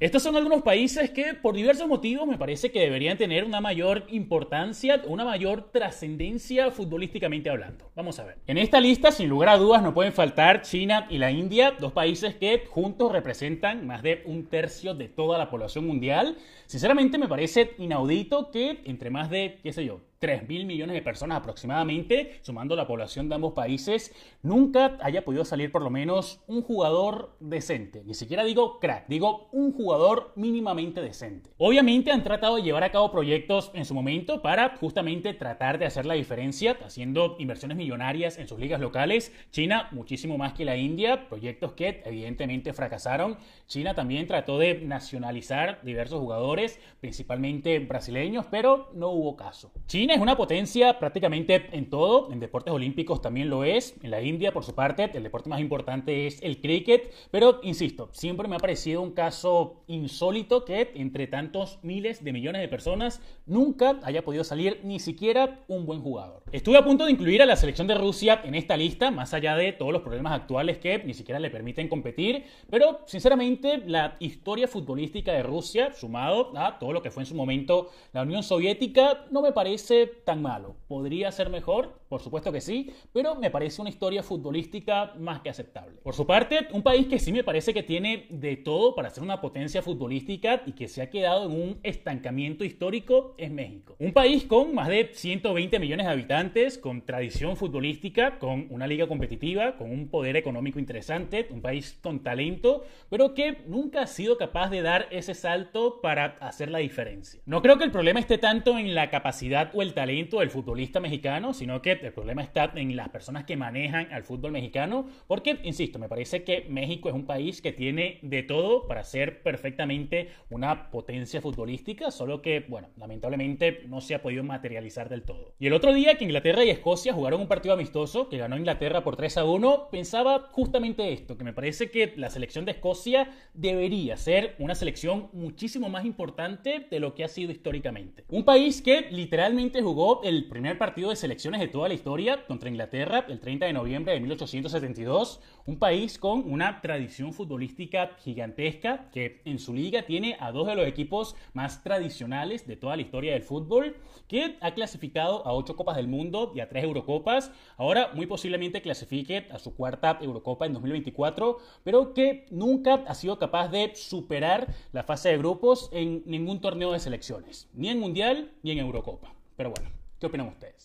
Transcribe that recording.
Estos son algunos países que por diversos motivos me parece que deberían tener una mayor importancia, una mayor trascendencia futbolísticamente hablando. Vamos a ver. En esta lista, sin lugar a dudas, no pueden faltar China y la India, dos países que juntos representan más de un tercio de toda la población mundial. Sinceramente me parece inaudito que entre más de, qué sé yo, 3 mil millones de personas aproximadamente, sumando la población de ambos países, nunca haya podido salir por lo menos un jugador decente. Ni siquiera digo crack, digo un jugador mínimamente decente. Obviamente han tratado de llevar a cabo proyectos en su momento para justamente tratar de hacer la diferencia, haciendo inversiones millonarias en sus ligas locales. China muchísimo más que la India, proyectos que evidentemente fracasaron. China también trató de nacionalizar diversos jugadores, principalmente brasileños, pero no hubo caso. China es una potencia prácticamente en todo, en deportes olímpicos también lo es, en la India por su parte, el deporte más importante es el cricket, pero insisto, siempre me ha parecido un caso insólito que entre tantos miles de millones de personas nunca haya podido salir ni siquiera un buen jugador. Estuve a punto de incluir a la selección de Rusia en esta lista, más allá de todos los problemas actuales que ni siquiera le permiten competir, pero sinceramente la historia futbolística de Rusia, sumado a todo lo que fue en su momento la Unión Soviética, no me parece tan malo. ¿Podría ser mejor? Por supuesto que sí, pero me parece una historia futbolística más que aceptable. Por su parte, un país que sí me parece que tiene de todo para ser una potencia futbolística y que se ha quedado en un estancamiento histórico es México. Un país con más de 120 millones de habitantes, con tradición futbolística, con una liga competitiva, con un poder económico interesante, un país con talento, pero que nunca ha sido capaz de dar ese salto para hacer la diferencia. No creo que el problema esté tanto en la capacidad o el el talento del futbolista mexicano, sino que el problema está en las personas que manejan al fútbol mexicano, porque, insisto, me parece que México es un país que tiene de todo para ser perfectamente una potencia futbolística, solo que, bueno, lamentablemente no se ha podido materializar del todo. Y el otro día que Inglaterra y Escocia jugaron un partido amistoso, que ganó Inglaterra por 3 a 1, pensaba justamente esto, que me parece que la selección de Escocia debería ser una selección muchísimo más importante de lo que ha sido históricamente. Un país que literalmente jugó el primer partido de selecciones de toda la historia contra Inglaterra el 30 de noviembre de 1872, un país con una tradición futbolística gigantesca que en su liga tiene a dos de los equipos más tradicionales de toda la historia del fútbol, que ha clasificado a ocho Copas del Mundo y a tres Eurocopas, ahora muy posiblemente clasifique a su cuarta Eurocopa en 2024, pero que nunca ha sido capaz de superar la fase de grupos en ningún torneo de selecciones, ni en Mundial ni en Eurocopa. Pero bueno, ¿qué opinan ustedes?